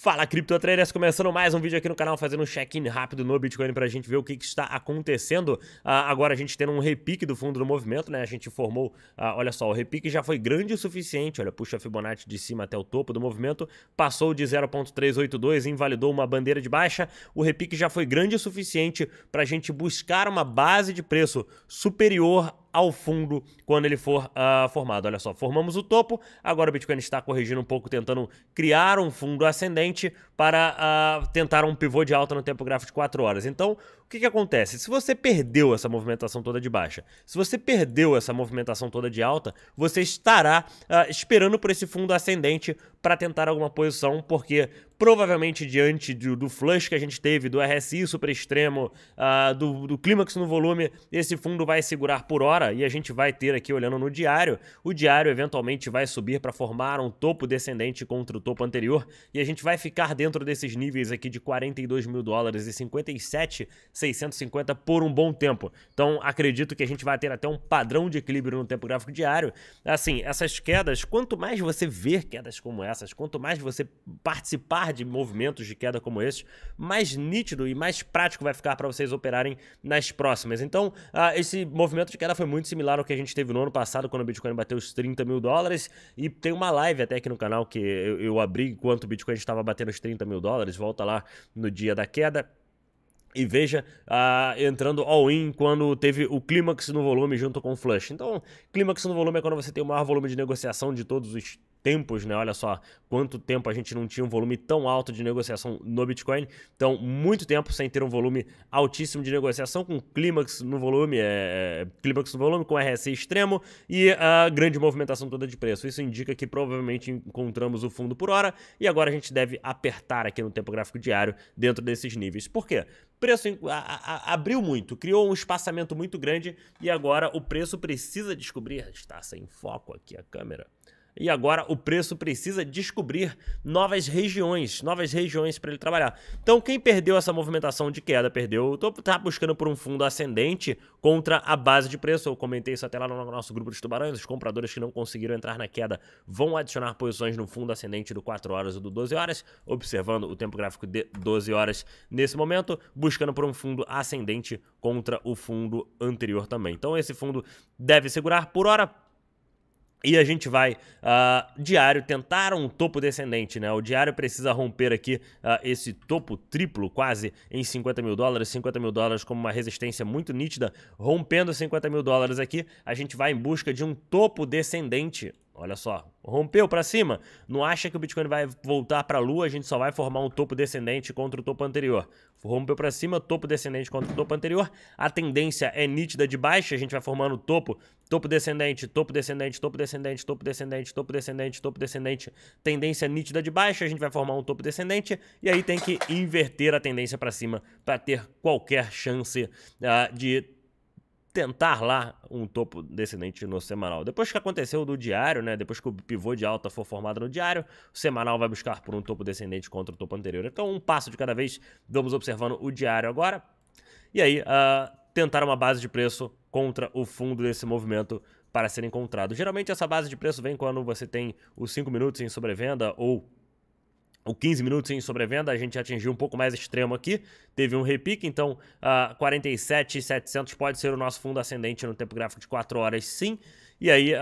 Fala criptotraders, começando mais um vídeo aqui no canal, fazendo um check-in rápido no Bitcoin para a gente ver o que, que está acontecendo. Uh, agora a gente tendo um repique do fundo do movimento, né? A gente formou, uh, olha só, o repique já foi grande o suficiente, olha, puxa a Fibonacci de cima até o topo do movimento, passou de 0.382, invalidou uma bandeira de baixa. O repique já foi grande o suficiente para a gente buscar uma base de preço superior ao fundo quando ele for uh, formado. Olha só, formamos o topo, agora o Bitcoin está corrigindo um pouco, tentando criar um fundo ascendente para uh, tentar um pivô de alta no tempo gráfico de 4 horas. Então, o que, que acontece? Se você perdeu essa movimentação toda de baixa, se você perdeu essa movimentação toda de alta, você estará uh, esperando por esse fundo ascendente para tentar alguma posição, porque provavelmente diante do, do, flush que a gente teve, do RSI super extremo, uh, do, do clímax no volume, esse fundo vai segurar por hora e a gente vai ter aqui olhando no diário, o diário eventualmente vai subir para formar um topo descendente contra o topo anterior e a gente vai ficar dentro desses níveis aqui de 42 mil dólares e 57.650 por um bom tempo. Então acredito que a gente vai ter até um padrão de equilíbrio no tempo gráfico diário. Assim, essas quedas, quanto mais você ver quedas como essas, quanto mais você participar par de movimentos de queda como esse, mais nítido e mais prático vai ficar para vocês operarem nas próximas. Então, uh, esse movimento de queda foi muito similar ao que a gente teve no ano passado, quando o Bitcoin bateu os 30 mil dólares. E tem uma live até aqui no canal que eu, eu abri enquanto o Bitcoin estava batendo os 30 mil dólares. Volta lá no dia da queda. E veja uh, entrando all-in quando teve o clímax no volume junto com o flush. Então, clímax no volume é quando você tem o maior volume de negociação de todos os tempos, né? Olha só quanto tempo a gente não tinha um volume tão alto de negociação no Bitcoin. Então, muito tempo sem ter um volume altíssimo de negociação, com clímax no volume, é, é clímax no volume, com RSI extremo e a grande movimentação toda de preço. Isso indica que provavelmente encontramos o fundo por hora e agora a gente deve apertar aqui no tempo gráfico diário dentro desses níveis. Por quê? Preço abriu muito, criou um espaçamento muito grande e agora o preço precisa descobrir. Está sem foco aqui a câmera e agora o preço precisa descobrir novas regiões, novas regiões para ele trabalhar. Então, quem perdeu essa movimentação de queda, perdeu, tô, tá buscando por um fundo ascendente contra a base de preço. Eu comentei isso até lá no nosso grupo dos tubarões. Os compradores que não conseguiram entrar na queda vão adicionar posições no fundo ascendente do 4 horas ou do 12 horas, observando o tempo gráfico de 12 horas nesse momento, buscando por um fundo ascendente contra o fundo anterior também. Então, esse fundo deve segurar por hora e a gente vai, uh, diário, tentar um topo descendente, né? O diário precisa romper aqui uh, esse topo triplo, quase, em 50 mil dólares. 50 mil dólares como uma resistência muito nítida. Rompendo 50 mil dólares aqui, a gente vai em busca de um topo descendente. Olha só, rompeu para cima. Não acha que o Bitcoin vai voltar para a lua, a gente só vai formar um topo descendente contra o topo anterior rompeu para cima, topo descendente contra o topo anterior. A tendência é nítida de baixa, a gente vai formando topo, topo descendente, topo descendente, topo descendente, topo descendente, topo descendente, topo descendente. Tendência nítida de baixa, a gente vai formar um topo descendente e aí tem que inverter a tendência para cima para ter qualquer chance uh, de tentar lá um topo descendente no semanal. Depois que aconteceu do diário, né? Depois que o pivô de alta for formado no diário, o semanal vai buscar por um topo descendente contra o topo anterior. Então, um passo de cada vez, vamos observando o diário agora. E aí, uh, tentar uma base de preço contra o fundo desse movimento para ser encontrado. Geralmente essa base de preço vem quando você tem os 5 minutos em sobrevenda ou o 15 minutos em sobrevenda, a gente atingiu um pouco mais extremo aqui, teve um repique, então uh, ah, 47,700 pode ser o nosso fundo ascendente no tempo gráfico de 4 horas sim, e aí uh,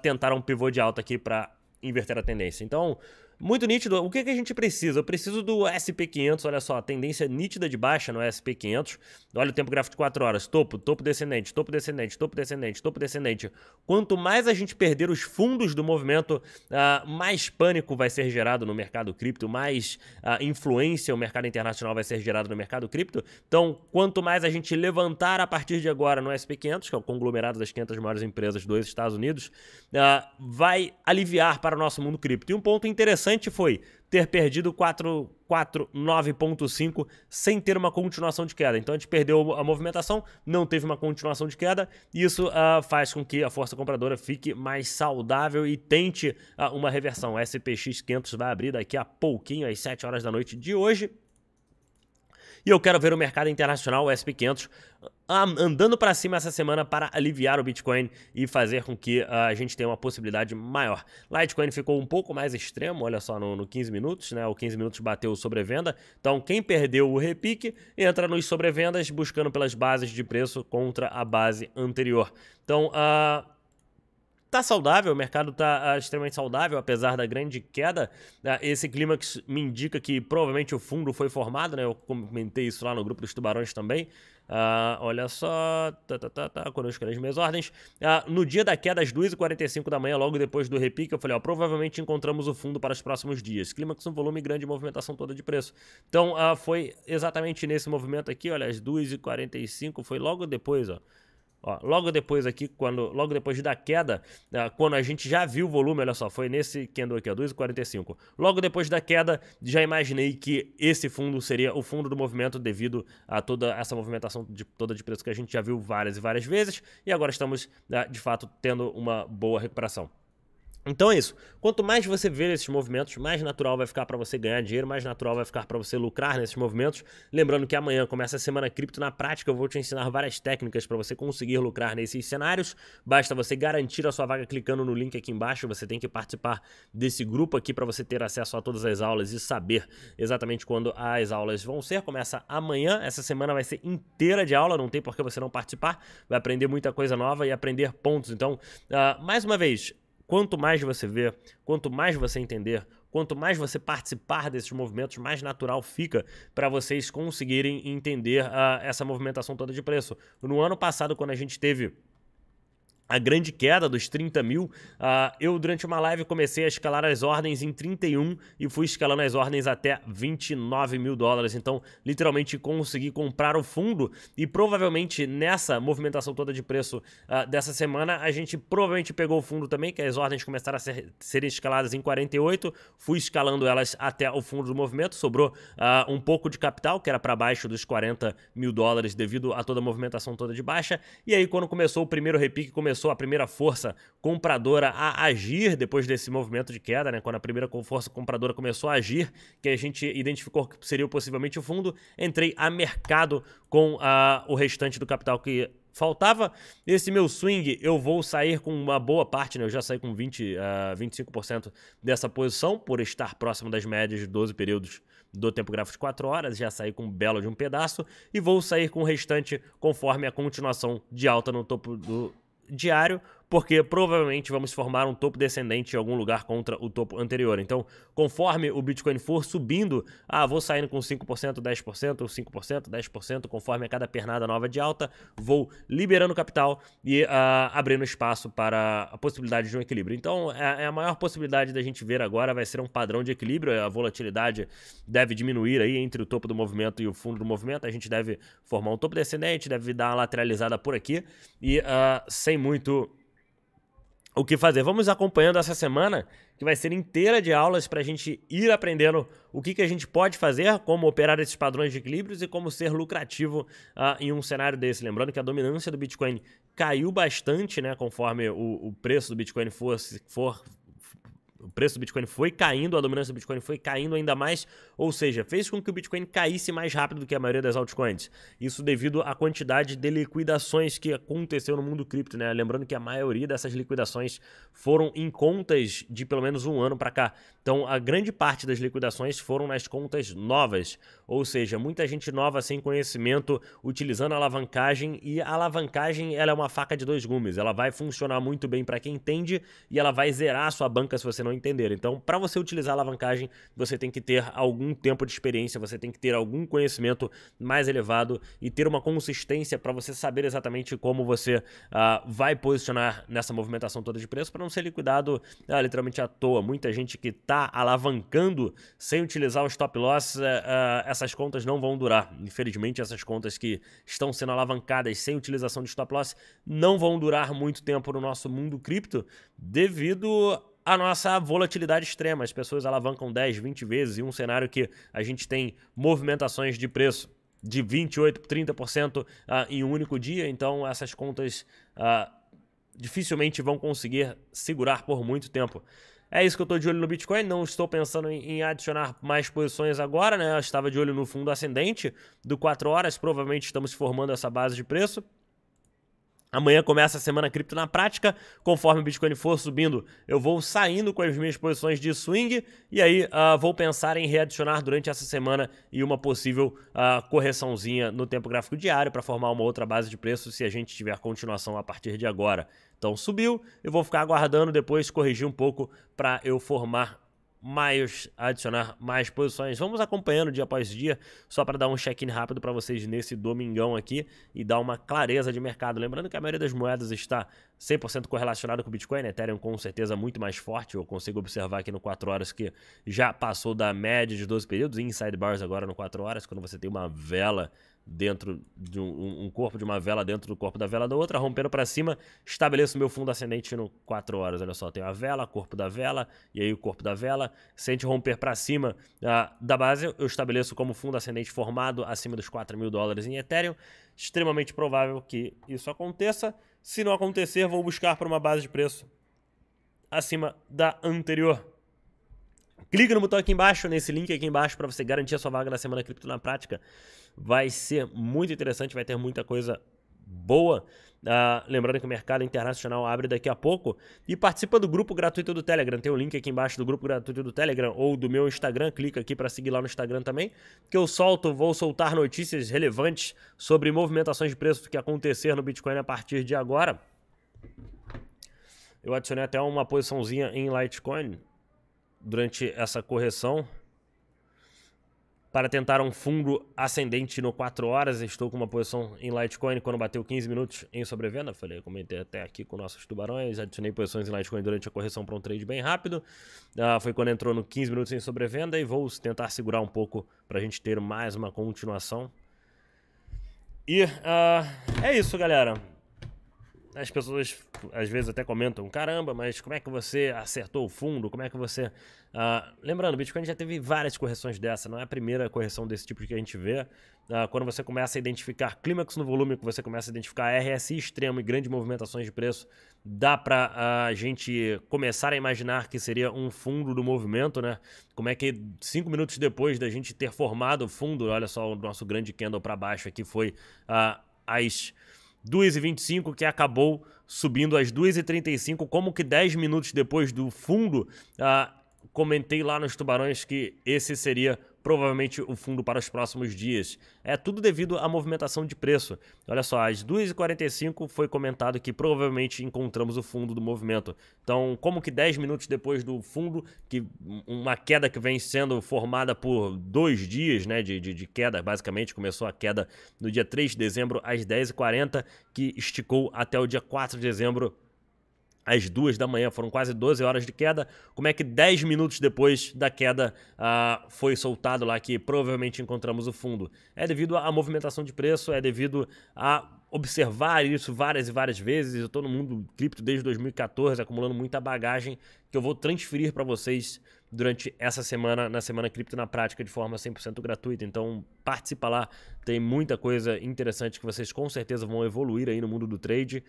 tentaram um pivô de alta aqui para inverter a tendência. Então, muito nítido. O que, que a gente precisa? Eu preciso do SP500, olha só, tendência nítida de baixa no SP500. Olha o tempo gráfico de 4 horas, topo, topo descendente, topo descendente, topo descendente, topo descendente. Quanto mais a gente perder os fundos do movimento, uh, mais pânico vai ser gerado no mercado cripto, mais uh, influência o mercado internacional vai ser gerado no mercado cripto. Então, quanto mais a gente levantar a partir de agora no SP500, que é o conglomerado das 500 maiores empresas dos Estados Unidos, uh, vai aliviar para o nosso mundo cripto. E um ponto interessante interessante foi ter perdido 449.5 sem ter uma continuação de queda. Então a gente perdeu a movimentação, não teve uma continuação de queda, e isso uh, faz com que a força compradora fique mais saudável e tente uh, uma reversão. SPX 500 vai abrir daqui a pouquinho, às 7 horas da noite de hoje, e eu quero ver o mercado internacional, o SP500, andando para cima essa semana para aliviar o Bitcoin e fazer com que ah, a gente tenha uma possibilidade maior. Litecoin ficou um pouco mais extremo, olha só, no, no 15 minutos, né? O 15 minutos bateu sobrevenda. Então, quem perdeu o repique entra nos sobrevendas buscando pelas bases de preço contra a base anterior. Então, a uh tá saudável, o mercado tá ah, extremamente saudável, apesar da grande queda. Né? Esse clímax me indica que provavelmente o fundo foi formado, né? Eu comentei isso lá no grupo dos tubarões também. Uh, olha só, tá, tá, tá, tá, escrevi as minhas ordens. Uh, no dia da queda, às 2h45 da manhã, logo depois do repique, eu falei, ó, provavelmente encontramos o fundo para os próximos dias. Clímax, um volume grande, movimentação toda de preço. Então, uh, foi exatamente nesse movimento aqui, olha, às 2h45, foi logo depois, ó. Ó, logo depois aqui, quando, logo depois da queda, ah, quando a gente já viu o volume, olha só, foi nesse candle aqui, 2,45. Logo depois da queda, já imaginei que esse fundo seria o fundo do movimento devido a toda essa movimentação de, toda de preço que a gente já viu várias e várias vezes. E agora estamos, ah, de fato, tendo uma boa recuperação. Então é isso. Quanto mais você ver esses movimentos, mais natural vai ficar para você ganhar dinheiro, mais natural vai ficar para você lucrar nesses movimentos. Lembrando que amanhã começa a semana cripto na prática, eu vou te ensinar várias técnicas para você conseguir lucrar nesses cenários. Basta você garantir a sua vaga clicando no link aqui embaixo. Você tem que participar desse grupo aqui para você ter acesso a todas as aulas e saber exatamente quando as aulas vão ser. Começa amanhã. Essa semana vai ser inteira de aula, não tem por que você não participar. Vai aprender muita coisa nova e aprender pontos. Então, uh, mais uma vez, Quanto mais você ver, quanto mais você entender, quanto mais você participar desses movimentos, mais natural fica para vocês conseguirem entender uh, essa movimentação toda de preço. No ano passado, quando a gente teve a grande queda dos 30 mil, uh, eu durante uma live comecei a escalar as ordens em 31 e fui escalando as ordens até 29 mil dólares. Então, literalmente consegui comprar o fundo e provavelmente nessa movimentação toda de preço uh, dessa semana, a gente provavelmente pegou o fundo também, que as ordens começaram a ser, serem escaladas em 48, fui escalando elas até o fundo do movimento, sobrou uh, um pouco de capital, que era para baixo dos 40 mil dólares devido a toda a movimentação toda de baixa. E aí, quando começou o primeiro repique, começou começou a primeira força compradora a agir depois desse movimento de queda, né? Quando a primeira força compradora começou a agir, que a gente identificou que seria possivelmente o fundo, entrei a mercado com ah, o restante do capital que faltava. Esse meu swing, eu vou sair com uma boa parte, né? Eu já saí com 20, uh, 25% dessa posição, por estar próximo das médias de 12 períodos do tempo gráfico de 4 horas, já saí com um belo de um pedaço, e vou sair com o restante conforme a continuação de alta no topo do diário porque provavelmente vamos formar um topo descendente em algum lugar contra o topo anterior. Então, conforme o Bitcoin for subindo, ah, vou saindo com 5%, 10%, 5%, 10%, conforme a cada pernada nova de alta, vou liberando capital e ah, abrindo espaço para a possibilidade de um equilíbrio. Então, é, é a maior possibilidade da gente ver agora vai ser um padrão de equilíbrio, a volatilidade deve diminuir aí entre o topo do movimento e o fundo do movimento, a gente deve formar um topo descendente, deve dar uma lateralizada por aqui e ah, sem muito o que fazer. Vamos acompanhando essa semana, que vai ser inteira de aulas para a gente ir aprendendo o que, que a gente pode fazer, como operar esses padrões de equilíbrios e como ser lucrativo uh, em um cenário desse. Lembrando que a dominância do Bitcoin caiu bastante, né? Conforme o, o preço do Bitcoin fosse for o preço do Bitcoin foi caindo, a dominância do Bitcoin foi caindo ainda mais, ou seja, fez com que o Bitcoin caísse mais rápido do que a maioria das altcoins. Isso devido à quantidade de liquidações que aconteceu no mundo cripto, né? Lembrando que a maioria dessas liquidações foram em contas de pelo menos um ano para cá. Então, a grande parte das liquidações foram nas contas novas, ou seja, muita gente nova sem conhecimento utilizando a alavancagem e a alavancagem ela é uma faca de dois gumes. Ela vai funcionar muito bem para quem entende e ela vai zerar a sua banca se você não entender. Então, para você utilizar a alavancagem, você tem que ter algum tempo de experiência, você tem que ter algum conhecimento mais elevado e ter uma consistência para você saber exatamente como você uh, vai posicionar nessa movimentação toda de preço para não ser liquidado uh, literalmente à toa. Muita gente que está alavancando sem utilizar o stop loss, uh, essas contas não vão durar. Infelizmente, essas contas que estão sendo alavancadas sem utilização de stop loss não vão durar muito tempo no nosso mundo cripto devido à nossa volatilidade extrema. As pessoas alavancam 10, 20 vezes em um cenário que a gente tem movimentações de preço de 28, 30% uh, em um único dia. Então, essas contas uh, dificilmente vão conseguir segurar por muito tempo. É isso que eu estou de olho no Bitcoin. Não estou pensando em adicionar mais posições agora, né? Eu estava de olho no fundo ascendente do 4 horas. Provavelmente estamos formando essa base de preço. Amanhã começa a semana cripto na prática. Conforme o Bitcoin for subindo, eu vou saindo com as minhas posições de swing e aí uh, vou pensar em readicionar durante essa semana e uma possível uh, correçãozinha no tempo gráfico diário para formar uma outra base de preço se a gente tiver continuação a partir de agora. Então subiu, eu vou ficar aguardando depois corrigir um pouco para eu formar mais, adicionar mais posições. Vamos acompanhando dia após dia, só para dar um check-in rápido para vocês nesse domingão aqui e dar uma clareza de mercado. Lembrando que a maioria das moedas está 100% correlacionada com o Bitcoin, né? Ethereum com certeza muito mais forte. Eu consigo observar aqui no 4 horas que já passou da média de 12 períodos, inside bars agora no 4 horas, quando você tem uma vela dentro de um, um, corpo de uma vela dentro do corpo da vela da outra, rompendo para cima, estabeleço meu fundo ascendente no 4 horas. Olha só, tem a vela, corpo da vela e aí o corpo da vela. Se a gente romper para cima ah, da base, eu estabeleço como fundo ascendente formado acima dos 4 mil dólares em Ethereum. Extremamente provável que isso aconteça. Se não acontecer, vou buscar por uma base de preço acima da anterior. Clica no botão aqui embaixo, nesse link aqui embaixo, para você garantir a sua vaga na Semana Cripto na Prática. Vai ser muito interessante, vai ter muita coisa boa. Uh, lembrando que o mercado internacional abre daqui a pouco. E participa do grupo gratuito do Telegram. Tem o um link aqui embaixo do grupo gratuito do Telegram ou do meu Instagram. Clica aqui para seguir lá no Instagram também. Que eu solto, vou soltar notícias relevantes sobre movimentações de preço que acontecer no Bitcoin a partir de agora. Eu adicionei até uma posiçãozinha em Litecoin durante essa correção para tentar um fundo ascendente no 4 horas. Estou com uma posição em Litecoin quando bateu 15 minutos em sobrevenda. Falei, comentei até aqui com nossos tubarões. Adicionei posições em Litecoin durante a correção para um trade bem rápido. Ah, foi quando entrou no 15 minutos em sobrevenda e vou tentar segurar um pouco para a gente ter mais uma continuação. E ah, é isso, galera as pessoas às vezes até comentam: caramba, mas como é que você acertou o fundo? Como é que você. Ah, lembrando, o Bitcoin já teve várias correções dessa, não é a primeira correção desse tipo que a gente vê. Ah, quando você começa a identificar clímax no volume, você começa a identificar RSI extremo e grandes movimentações de preço, dá para ah, a gente começar a imaginar que seria um fundo do movimento, né? Como é que cinco minutos depois da gente ter formado o fundo, olha só o nosso grande candle para baixo aqui foi as 2,25 que acabou subindo às 2,35, como que 10 minutos depois do fundo, uh, comentei lá nos tubarões que esse seria provavelmente o fundo para os próximos dias. É tudo devido à movimentação de preço. Olha só, às 2h45 foi comentado que provavelmente encontramos o fundo do movimento. Então, como que 10 minutos depois do fundo, que uma queda que vem sendo formada por dois dias né, de, de, de queda, basicamente começou a queda no dia 3 de dezembro às 10h40, que esticou até o dia 4 de dezembro às duas da manhã, foram quase 12 horas de queda. Como é que 10 minutos depois da queda ah, foi soltado lá que provavelmente encontramos o fundo? É devido à movimentação de preço, é devido a observar isso várias e várias vezes. Eu estou no mundo cripto desde 2014, acumulando muita bagagem que eu vou transferir para vocês durante essa semana, na Semana Cripto na Prática, de forma 100% gratuita. Então, participa lá, tem muita coisa interessante que vocês com certeza vão evoluir aí no mundo do trade.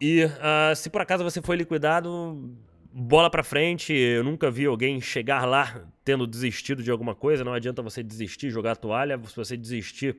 E uh, se por acaso você foi liquidado, bola para frente. Eu nunca vi alguém chegar lá tendo desistido de alguma coisa. Não adianta você desistir, jogar a toalha. Se você desistir,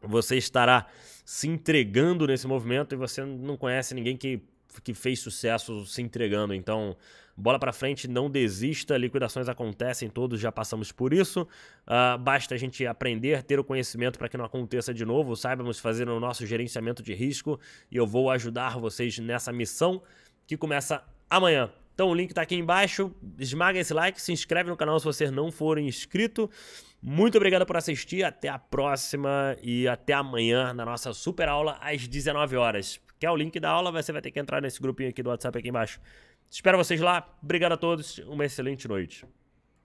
você estará se entregando nesse movimento e você não conhece ninguém que que fez sucesso se entregando. Então, bola para frente, não desista, liquidações acontecem, todos já passamos por isso. Uh, basta a gente aprender, ter o conhecimento para que não aconteça de novo, saibamos fazer o nosso gerenciamento de risco e eu vou ajudar vocês nessa missão que começa amanhã. Então o link está aqui embaixo, esmaga esse like, se inscreve no canal se você não for inscrito. Muito obrigado por assistir, até a próxima e até amanhã na nossa super aula às 19 horas. Quer o link da aula? Você vai ter que entrar nesse grupinho aqui do WhatsApp aqui embaixo. Espero vocês lá. Obrigado a todos. Uma excelente noite.